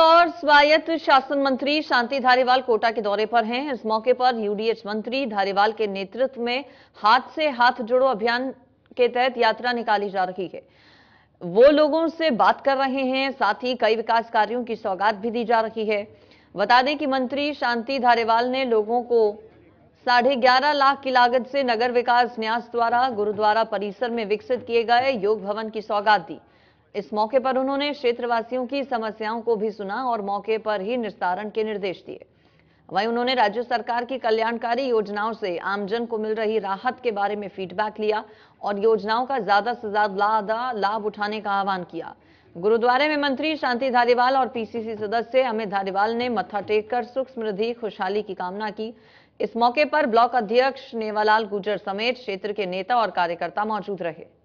और स्वायत्त शासन मंत्री शांति धारीवाल कोटा के दौरे पर हैं इस मौके पर यूडीएच मंत्री धारीवाल के नेतृत्व में हाथ से हाथ जोड़ो अभियान के तहत यात्रा निकाली जा रही है वो लोगों से बात कर रहे हैं साथ ही कई विकास कार्यों की सौगात भी दी जा रही है बता दें कि मंत्री शांति धारीवाल ने लोगों को साढ़े ग्यारह लाख की लागत से नगर विकास न्यास द्वारा गुरुद्वारा परिसर में विकसित किए गए योग भवन की सौगात दी इस मौके पर उन्होंने क्षेत्रवासियों की समस्याओं को भी सुना और मौके पर ही निस्तारण के निर्देश दिए वहीं उन्होंने राज्य सरकार की कल्याणकारी योजनाओं से आमजन को मिल रही राहत के बारे में फीडबैक लिया और योजनाओं का ज्यादा से ज्यादा लाभ उठाने का आह्वान किया गुरुद्वारे में मंत्री शांति धारीवाल और पीसीसी सदस्य अमित धारीवाल ने मत्था टेक कर सुख समृद्धि खुशहाली की कामना की इस मौके पर ब्लॉक अध्यक्ष नेवालाल गुजर समेत क्षेत्र के नेता और कार्यकर्ता मौजूद रहे